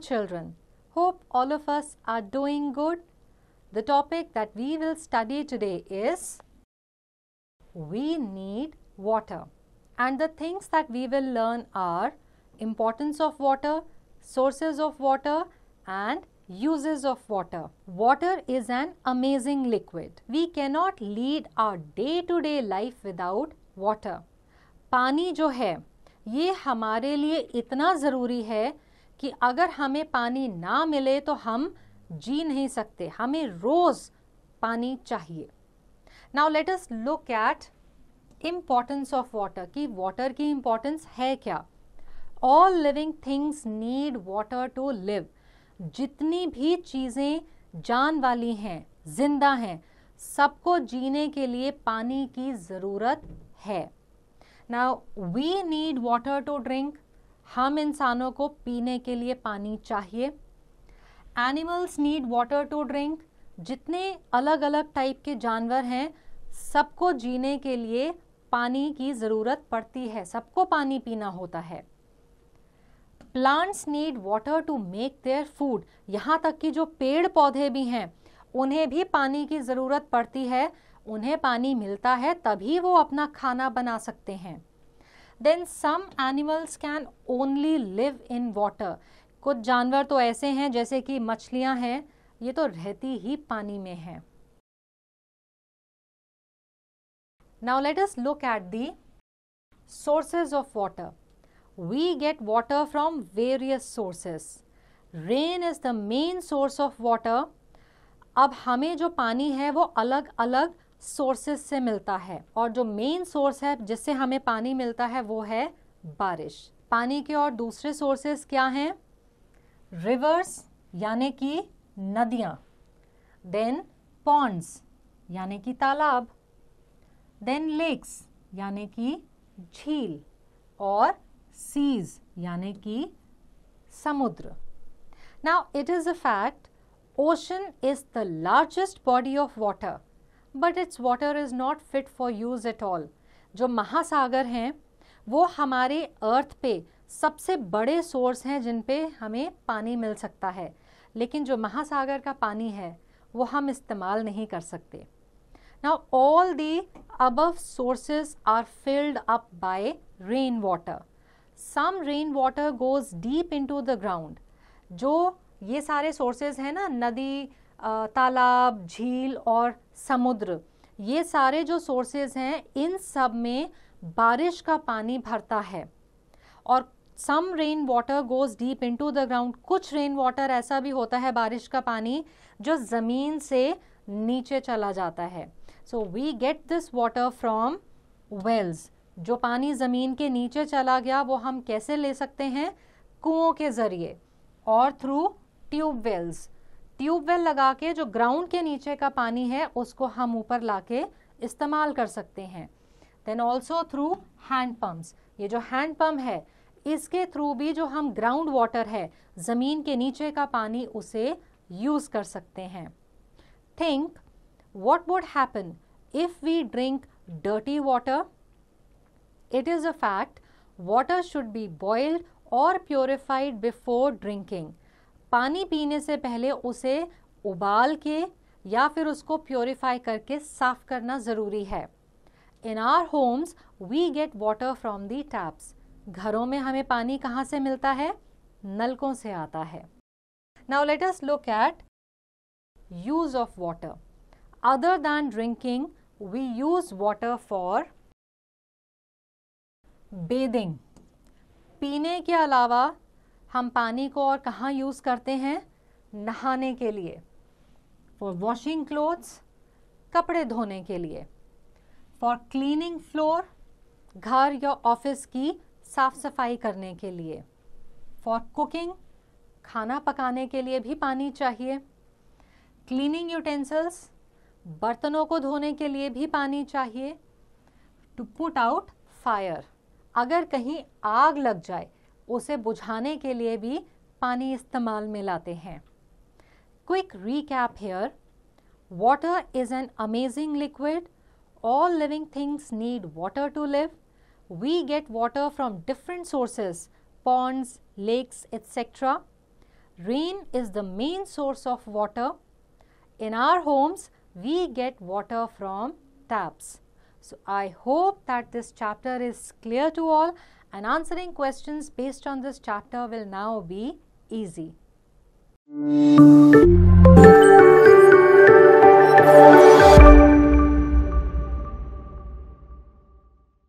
children, hope all of us are doing good. The topic that we will study today is We need water. And the things that we will learn are importance of water, sources of water, and uses of water. Water is an amazing liquid. We cannot lead our day to day life without water. पानी जो है ये हमारे लिए इतना ज़रूरी है कि अगर हमें पानी ना मिले तो हम जी नहीं सकते हमें रोज़ पानी चाहिए now let us look at importance of water कि वाटर की इम्पॉर्टेंस है क्या all living things need water to live जितनी भी चीज़ें जान वाली हैं जिंदा हैं सबको जीने के लिए पानी की ज़रूरत है now we need water to drink हम इंसानों को पीने के लिए पानी चाहिए animals need water to drink जितने अलग अलग टाइप के जानवर हैं सबको जीने के लिए पानी की ज़रूरत पड़ती है सबको पानी पीना होता है plants need water to make their food यहाँ तक कि जो पेड़ पौधे भी हैं उन्हें भी पानी की ज़रूरत पड़ती है उन्हें पानी मिलता है तभी वो अपना खाना बना सकते हैं then some animals can only live in water कुछ जानवर तो ऐसे हैं जैसे कि मछलियां हैं ये तो रहती ही पानी में है now let us look at the sources of water we get water from various sources rain is the main source of water अब हमें जो पानी है वो अलग अलग सोर्सेस से मिलता है और जो मेन सोर्स है जिससे हमें पानी मिलता है वो है बारिश पानी के और दूसरे सोर्सेस क्या हैं रिवर्स यानी कि नदियाँ देन पॉन्ड्स यानी कि तालाब देन लेक्स यानी कि झील और सीज यानी कि समुद्र now it is a fact ocean is the largest body of water but its water is not fit for use at all जो महासागर हैं वो हमारे अर्थ पे सबसे बड़े सोर्स हैं जिन पे हमें पानी मिल सकता है लेकिन जो महासागर का पानी है वो हम इस्तेमाल नहीं कर सकते all now all are filled up by rain water some rain water goes deep into the ground जो ये सारे सोर्सेज हैं ना नदी तालाब झील और समुद्र ये सारे जो सोर्सेज हैं इन सब में बारिश का पानी भरता है और some rain water goes deep into the ground कुछ रेन वाटर ऐसा भी होता है बारिश का पानी जो ज़मीन से नीचे चला जाता है so we get this water from wells जो पानी ज़मीन के नीचे चला गया वो हम कैसे ले सकते हैं कुओं के ज़रिए और थ्रू ट्यूब वेल्स ट्यूबवेल लगा के जो ग्राउंड के नीचे का पानी है उसको हम ऊपर ला के इस्तेमाल कर सकते हैं then also through hand pumps ये जो हैंड पम्प है इसके थ्रू भी जो हम ग्राउंड वाटर है ज़मीन के नीचे का पानी उसे यूज़ कर सकते हैं think what would happen if we drink dirty water it is a fact water should be boiled और प्योरिफाइड बिफोर ड्रिंकिंग पानी पीने से पहले उसे उबाल के या फिर उसको प्योरीफाई करके साफ करना ज़रूरी है in our homes we get water from the taps घरों में हमें पानी कहाँ से मिलता है नलकों से आता है now let us look at use of water other than drinking we use water for bathing पीने के अलावा हम पानी को और कहाँ यूज़ करते हैं नहाने के लिए फॉर वॉशिंग क्लोथ्स कपड़े धोने के लिए फॉर क्लीनिंग फ्लोर घर या ऑफिस की साफ़ सफाई करने के लिए फॉर कुकिंग खाना पकाने के लिए भी पानी चाहिए क्लीनिंग यूटेंसिल्स बर्तनों को धोने के लिए भी पानी चाहिए टू पुट आउट फायर अगर कहीं आग लग जाए उसे बुझाने के लिए भी पानी इस्तेमाल में लाते हैं quick recap here water is an amazing liquid all living things need water to live we get water from different sources ponds lakes etcetera rain is the main source of water in our homes we get water from taps so I hope that this chapter is clear to all and answering questions based on this chapter will now be easy.